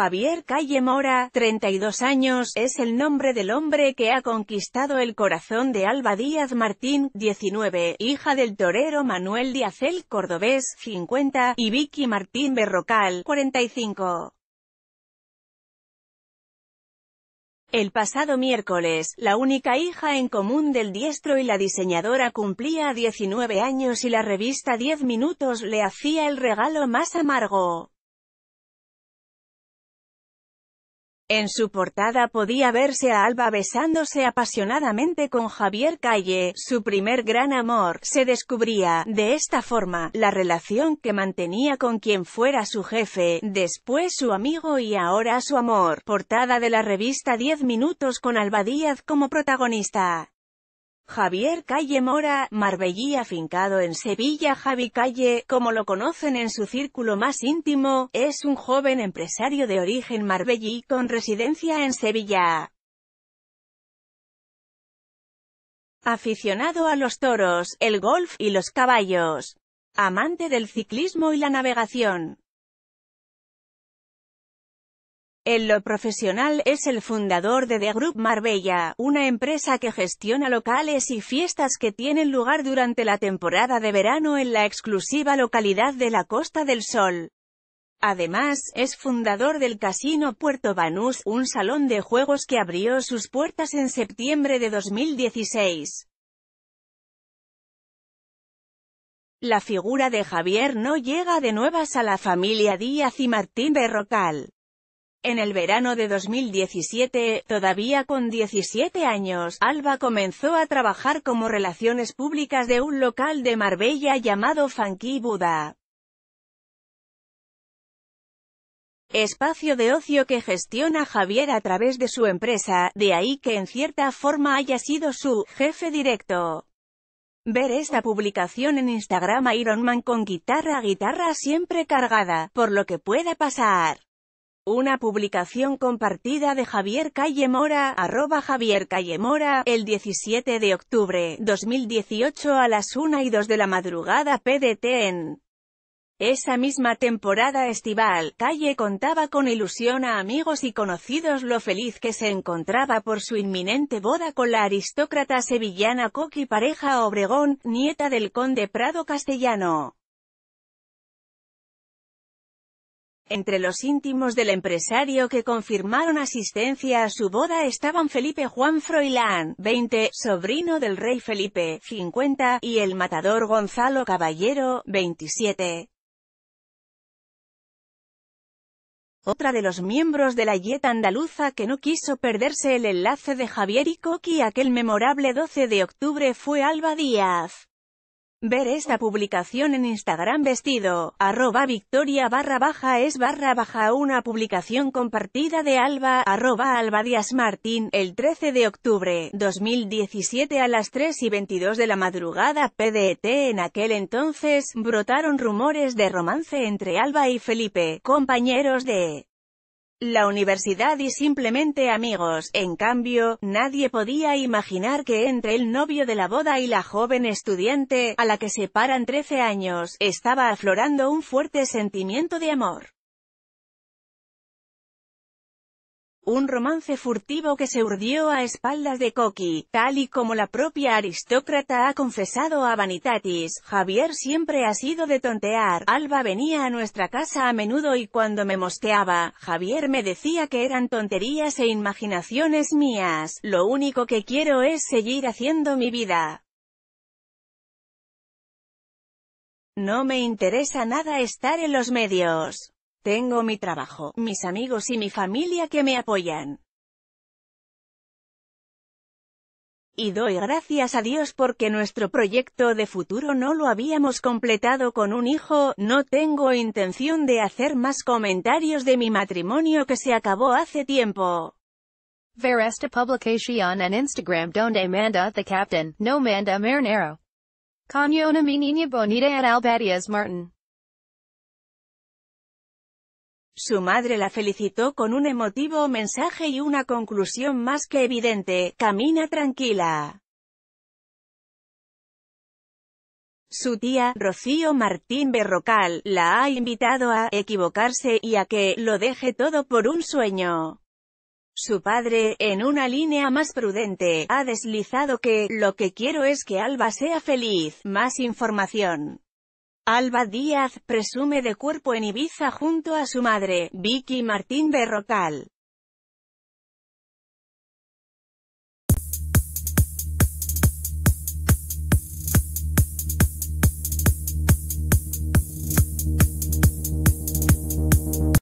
Javier Calle Mora, 32 años, es el nombre del hombre que ha conquistado el corazón de Alba Díaz Martín, 19, hija del torero Manuel Díazel Cordobés, 50, y Vicky Martín Berrocal, 45. El pasado miércoles, la única hija en común del diestro y la diseñadora cumplía 19 años y la revista 10 Minutos le hacía el regalo más amargo. En su portada podía verse a Alba besándose apasionadamente con Javier Calle, su primer gran amor. Se descubría, de esta forma, la relación que mantenía con quien fuera su jefe, después su amigo y ahora su amor. Portada de la revista 10 Minutos con Alba Díaz como protagonista. Javier Calle Mora, marbellí afincado en Sevilla Javi Calle, como lo conocen en su círculo más íntimo, es un joven empresario de origen marbellí con residencia en Sevilla. Aficionado a los toros, el golf y los caballos. Amante del ciclismo y la navegación. En lo profesional, es el fundador de The Group Marbella, una empresa que gestiona locales y fiestas que tienen lugar durante la temporada de verano en la exclusiva localidad de la Costa del Sol. Además, es fundador del Casino Puerto Banús, un salón de juegos que abrió sus puertas en septiembre de 2016. La figura de Javier no llega de nuevas a la familia Díaz y Martín Berrocal. En el verano de 2017, todavía con 17 años, Alba comenzó a trabajar como relaciones públicas de un local de Marbella llamado Funky Buda. Espacio de ocio que gestiona Javier a través de su empresa, de ahí que en cierta forma haya sido su jefe directo. Ver esta publicación en Instagram Iron Man con guitarra guitarra siempre cargada, por lo que pueda pasar. Una publicación compartida de Javier Calle Mora, arroba Javier Calle Mora, el 17 de octubre, 2018 a las 1 y 2 de la madrugada PDT en esa misma temporada estival, Calle contaba con ilusión a amigos y conocidos lo feliz que se encontraba por su inminente boda con la aristócrata sevillana Coqui pareja Obregón, nieta del conde Prado Castellano. Entre los íntimos del empresario que confirmaron asistencia a su boda estaban Felipe Juan Froilán, 20, sobrino del rey Felipe, 50, y el matador Gonzalo Caballero, 27. Otra de los miembros de la Yeta andaluza que no quiso perderse el enlace de Javier y Coqui aquel memorable 12 de octubre fue Alba Díaz. Ver esta publicación en Instagram vestido, arroba victoria barra baja es barra baja una publicación compartida de Alba, arroba Alba Díaz Martín, el 13 de octubre, 2017 a las 3 y 22 de la madrugada PDT e en aquel entonces, brotaron rumores de romance entre Alba y Felipe, compañeros de la universidad y simplemente amigos. En cambio, nadie podía imaginar que entre el novio de la boda y la joven estudiante, a la que separan 13 años, estaba aflorando un fuerte sentimiento de amor. un romance furtivo que se urdió a espaldas de Coqui, tal y como la propia aristócrata ha confesado a Vanitatis, Javier siempre ha sido de tontear, Alba venía a nuestra casa a menudo y cuando me mosteaba, Javier me decía que eran tonterías e imaginaciones mías, lo único que quiero es seguir haciendo mi vida. No me interesa nada estar en los medios. Tengo mi trabajo, mis amigos y mi familia que me apoyan. Y doy gracias a Dios porque nuestro proyecto de futuro no lo habíamos completado con un hijo, no tengo intención de hacer más comentarios de mi matrimonio que se acabó hace tiempo. Ver esta publicación en Instagram donde manda the captain, no manda marinero. Con mi niña bonita en Albadias Martin. Su madre la felicitó con un emotivo mensaje y una conclusión más que evidente, camina tranquila. Su tía, Rocío Martín Berrocal, la ha invitado a equivocarse y a que lo deje todo por un sueño. Su padre, en una línea más prudente, ha deslizado que, lo que quiero es que Alba sea feliz. Más información. Alba Díaz presume de cuerpo en Ibiza junto a su madre, Vicky Martín Berrocal.